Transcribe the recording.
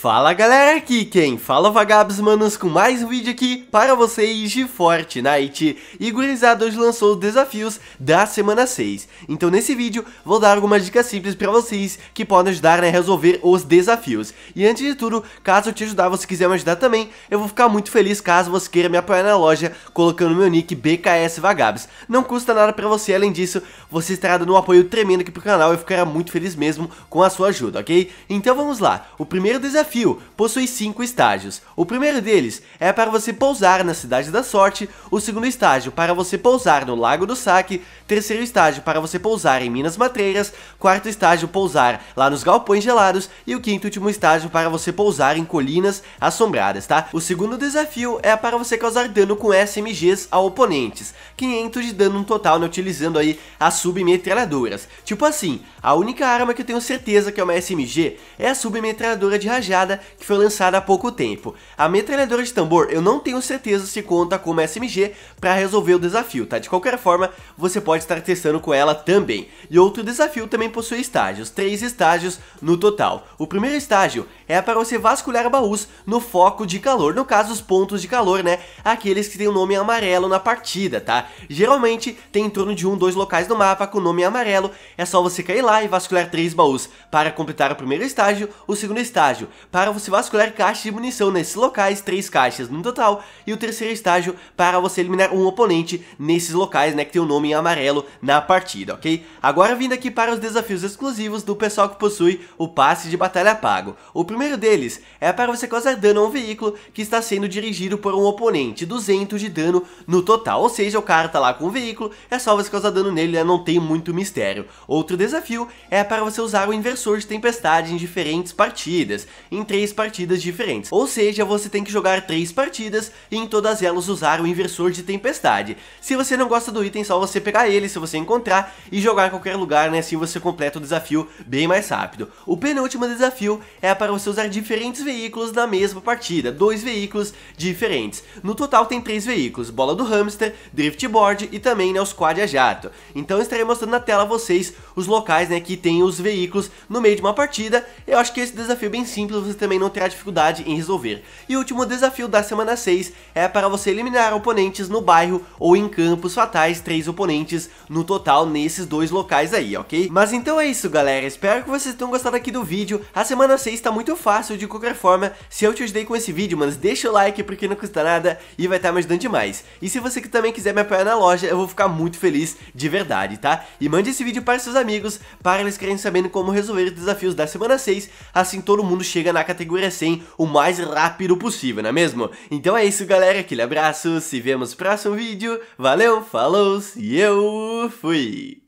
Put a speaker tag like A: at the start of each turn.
A: Fala galera, aqui quem fala é vagabos manos com mais um vídeo aqui para vocês de Fortnite E gurizada hoje lançou os desafios da semana 6 Então nesse vídeo vou dar algumas dicas simples para vocês que podem ajudar né, a resolver os desafios E antes de tudo, caso eu te ajudar, você quiser me ajudar também Eu vou ficar muito feliz caso você queira me apoiar na loja colocando meu nick BKS Vagabos Não custa nada para você, além disso você estará dando um apoio tremendo aqui pro canal, eu ficará muito feliz mesmo com a sua ajuda, ok? Então vamos lá, o primeiro desafio possui 5 estágios, o primeiro deles é para você pousar na Cidade da Sorte, o segundo estágio para você pousar no Lago do Saque, terceiro estágio para você pousar em Minas Matreiras, quarto estágio pousar lá nos Galpões Gelados e o quinto e último estágio para você pousar em Colinas Assombradas, tá? O segundo desafio é para você causar dano com SMGs a oponentes, 500 de dano no total, né, utilizando aí as submetralhadoras. Tipo assim, a única arma que eu tenho certeza que é uma SMG é a submetralhadora de rajada que foi lançada há pouco tempo. A metralhadora de tambor eu não tenho certeza se conta como SMG para resolver o desafio, tá? De qualquer forma, você pode estar testando com ela também. E outro desafio também possui estágios, três estágios no total. O primeiro estágio é para você vasculhar baús no foco de calor, no caso os pontos de calor, né? Aqueles que tem o nome amarelo na partida, tá? Geralmente tem em torno de um, dois locais no mapa mapa com o nome amarelo, é só você cair lá e vasculhar 3 baús para completar o primeiro estágio, o segundo estágio, para você vasculhar caixas de munição nesses locais, 3 caixas no total, e o terceiro estágio para você eliminar um oponente nesses locais, né, que tem o um nome amarelo na partida, ok? Agora vindo aqui para os desafios exclusivos do pessoal que possui o passe de batalha pago. O primeiro deles é para você causar dano a um veículo que está sendo dirigido por um oponente, 200 de dano no total, ou seja, o cara tá lá com o veículo, é só você causar dano nele, né, não não tem muito mistério. Outro desafio é para você usar o inversor de tempestade em diferentes partidas, em três partidas diferentes. Ou seja, você tem que jogar três partidas e em todas elas usar o inversor de tempestade. Se você não gosta do item, é só você pegar ele se você encontrar e jogar em qualquer lugar, né? Assim você completa o desafio bem mais rápido. O penúltimo desafio é para você usar diferentes veículos na mesma partida, dois veículos diferentes. No total tem três veículos, bola do hamster, drift board e também né, os quad a jato. Então estarei mostrando na tela a vocês os locais né, que tem os veículos no meio de uma partida. Eu acho que esse desafio é bem simples, você também não terá dificuldade em resolver. E o último desafio da semana 6 é para você eliminar oponentes no bairro ou em campos fatais, três oponentes no total nesses dois locais aí, ok? Mas então é isso galera, espero que vocês tenham gostado aqui do vídeo. A semana 6 está muito fácil, de qualquer forma, se eu te ajudei com esse vídeo, mano, deixa o like porque não custa nada e vai estar tá me ajudando demais. E se você também quiser me apoiar na loja, eu vou ficar muito feliz de verdade tá? E mande esse vídeo para seus amigos, para eles querem saber como resolver os desafios da semana 6, assim todo mundo chega na categoria 100 o mais rápido possível, não é mesmo? Então é isso galera, aquele abraço, se vemos no próximo vídeo, valeu, falou e eu fui!